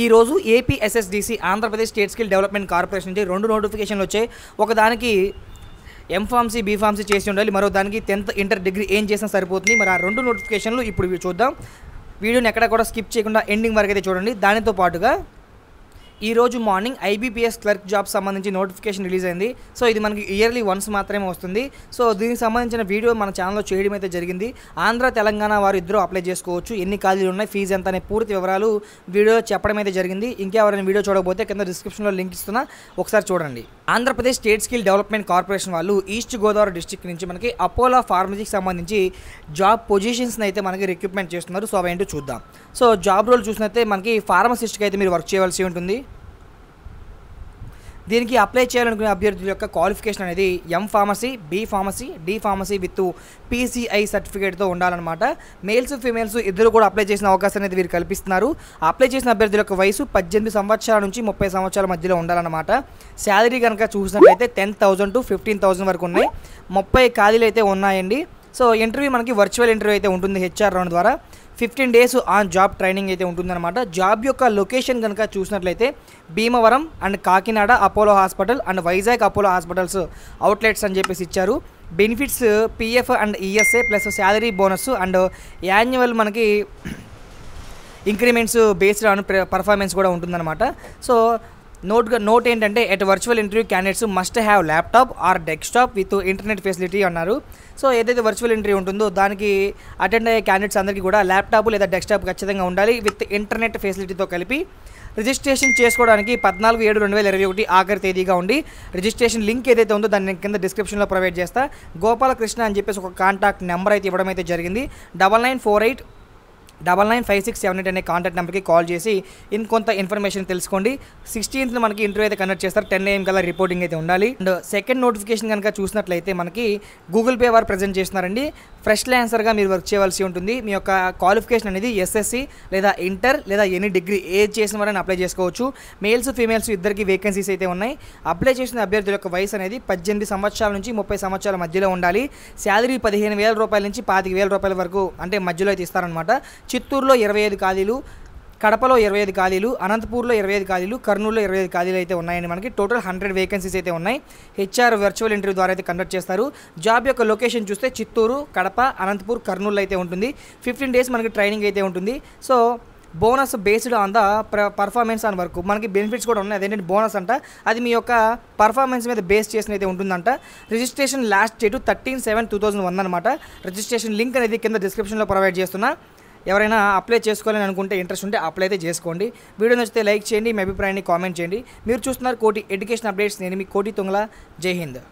ఈ రోజు APSSDC Andhra Pradesh state skill development corporation నుంచి రెండు నోటిఫికేషన్లు వచ్చాయి ఒకదానికి ఎంఫార్మసీ బీఫార్మసీ చేసి ఉండాలి మరో దానికి టెన్త్ ఇంటర్ డిగ్రీ ఏం చేసినా సరిపోతుంది మరి ఆ రెండు నోటిఫికేషన్లు ఇప్పుడు చూద్దాం వీడియోని ఎక్కడ కూడా స్కిప్ చేయకుండా ఎండింగ్ వరకు అయితే చూడండి దానితో పాటుగా ఈ రోజు మార్నింగ్ ఐబీపీఎస్ క్లర్క్ జాబ్ సంబంధించి నోటిఫికేషన్ రిలీజ్ అయింది సో ఇది మనకి ఇయర్లీ వన్స్ మాత్రమే వస్తుంది సో దీనికి సంబంధించిన వీడియో మన ఛానల్లో చేయడం అయితే జరిగింది ఆంధ్ర తెలంగాణ వారు ఇద్దరు అప్లై చేసుకోవచ్చు ఎన్ని కాలేజీలు ఉన్నాయి ఫీజు ఎంత అనే పూర్తి వివరాలు వీడియో చెప్పడం అయితే జరిగింది ఇంకెవరైనా వీడియో చూడకపోతే కింద డిస్క్రిప్షన్లో లింక్ ఇస్తున్నా ఒకసారి చూడండి Andhra Pradesh state skill development corporation వాళ్ళు ఈస్ట్ గోదావరి డిస్టిక్ నుంచి మనకి అపోలో ఫార్మసీకి సంబంధించి జాబ్ పొజిషన్స్ని అయితే మనకి రిక్రూట్మెంట్ చేస్తున్నారు సో ఏంటో చూద్దాం సో జాబ్ రోల్ చూసినైతే మనకి ఫార్మసిస్ట్కి అయితే మీరు వర్క్ చేయవలసి ఉంటుంది దీనికి అప్లై చేయాలనుకునే అభ్యర్థుల యొక్క క్వాలిఫికేషన్ అనేది M pharmacy B pharmacy D pharmacy with PCI సర్టిఫికేట్తో ఉండాలన్నమాట మేల్స్ ఫీమేల్స్ ఇద్దరు కూడా అప్లై చేసిన అవకాశం అనేది వీరు కల్పిస్తున్నారు అప్లై చేసిన అభ్యర్థుల యొక్క వయసు పద్దెనిమిది సంవత్సరాల నుంచి ముప్పై సంవత్సరాల మధ్యలో ఉండాలన్నమాట శాలరీ కనుక చూసినట్లయితే ten thousand to fifteen thousand వరకు ఉన్నాయి ముప్పై ఖాళీలు అయితే ఉన్నాయండి సో ఇంటర్వ్యూ మనకి వర్చువల్ ఇంటర్వ్యూ అయితే ఉంటుంది హెచ్ఆర్ రౌండ్ ద్వారా fifteen days on job training అయితే ఉంటుందన్నమాట జాబ్ యొక్క లొకేషన్ కనుక చూసినట్లయితే Bhimavaram and Kakinada Apollo hospital and Vizag Apollo hospitals outlets అని చెప్పేసి ఇచ్చారు benefits PF and ESA plus salary bonus and annual మనకి ఇంక్రిమెంట్స్ బేస్డ్ ఆన్ పర్ఫార్మెన్స్ కూడా ఉంటుందన్నమాట సో నోట్ నోట్ ఏంటంటే at virtual interview candidates must have laptop or desktop with internet facility అన్నారు so ఏదైతే virtual interview ఉంటుందో దానికి attend అయ్యే candidates అందరికీ కూడా ల్యాప్టాప్ లేదా డెస్క్టాప్ ఖచ్చితంగా ఉండాలి విత్ ఇంటర్నెట్ ఫెసిలిటీతో కలిపి రిజిస్ట్రేషన్ చేసుకోవడానికి పద్నాలుగు ఏడు రెండు వేల ఇరవై ఒకటి ఆఖరి తేదీగా ఉండి రిజిస్ట్రేషన్ లింక్ ఏదైతే ఉందో దాన్ని కింద డిస్క్రిప్షన్లో ప్రొవైడ్ చేస్తా గోపాలకృష్ణ అని చెప్పేసి ఒక కాంటాక్ట్ నెంబర్ అయితే ఇవ్వడం అయితే జరిగింది double nine four eight double nine five six seven eight అనే కాంటాక్ట్ నెంబర్కి కాల్ చేసి ఇంకొంత ఇన్ఫర్మేషన్ తెలుసుకోండి సిక్స్టీన్త్ మనకి ఇంటర్వ్యూ అయితే కండక్ట్ చేస్తారు టెన్ ఏఎం కల్లా రిపోర్టింగ్ అయితే ఉండాలి అండ్ సెకండ్ నోటిఫికేషన్ కనుక చూసినట్లయితే మనకి గూగుల్ పే వారు ప్రజెంట్ చేస్తున్నారండి ఫ్రెష్ ల్యాన్సర్గా మీరు వర్క్ చేయవలసి ఉంటుంది మీ యొక్క క్వాలిఫికేషన్ అనేది ఎస్ఎస్సి లేదా ఇంటర్ లేదా ఎనీ డిగ్రీ ఏజ్ చేసిన వారని అప్లై చేసుకోవచ్చు మేల్స్ ఫీమేల్స్ ఇద్దరికి వేకెన్సీస్ అయితే ఉన్నాయి అప్లై చేసిన అభ్యర్థుల యొక్క వయసు అనేది పద్దెనిమిది సంవత్సరాల నుంచి ముప్పై సంవత్సరాల మధ్యలో ఉండాలి శాలరీ పదిహేను వేల రూపాయల నుంచి పాతిక వేల రూపాయల వరకు అంటే మధ్యలో అయితే ఇస్తారనమాట చిత్తూరులో ఇరవై ఐదు ఖాళీలు కడపలో ఇరవై ఐదు ఖాళీలు అనంతపూర్లో ఇరవై ఐదు ఖాళీలు కర్నూలులో ఇరవై ఐదు ఖాళీలు అయితే ఉన్నాయండి మనకి టోటల్ హండ్రెడ్ వేకెన్సీస్ అయితే ఉన్నాయి హెచ్ఆర్ వర్చువల్ ఇంటర్వ్యూ ద్వారా అయితే కండక్ట్ చేస్తారు జాబ్ యొక్క లొకేషన్ చూస్తే చిత్తూరు కడప అనంతపూర్ కర్నూలు అయితే ఉంటుంది ఫిఫ్టీన్ డేస్ మనకి ట్రైనింగ్ అయితే ఉంటుంది so bonus based on the performance అని వరకు మనకి బెనిఫిట్స్ కూడా ఉన్నాయి అదేంటి బోనస్ అంట అది మీ యొక్క పర్ఫార్మెన్స్ మీద బేస్ చేసిన అయితే ఉంటుందంట registration last date thirteen seven two thousand one అనమాట రిజిస్ట్రేషన్ లింక్ అనేది కింద డిస్క్రిప్షన్లో ప్రొవైడ్ చేస్తున్నా ఎవరైనా అప్లై చేసుకోవాలని అనుకుంటే ఇంట్రెస్ట్ ఉంటే అప్లై అయితే చేసుకోండి వీడియో నచ్చితే లైక్ చేయండి మీ అభిప్రాయాన్ని కామెంట్ చేయండి మీరు చూస్తున్నారు కోటి ఎడ్యుకేషన్ అప్డేట్స్ నేను మీ కోటి తుంగల జై హింద్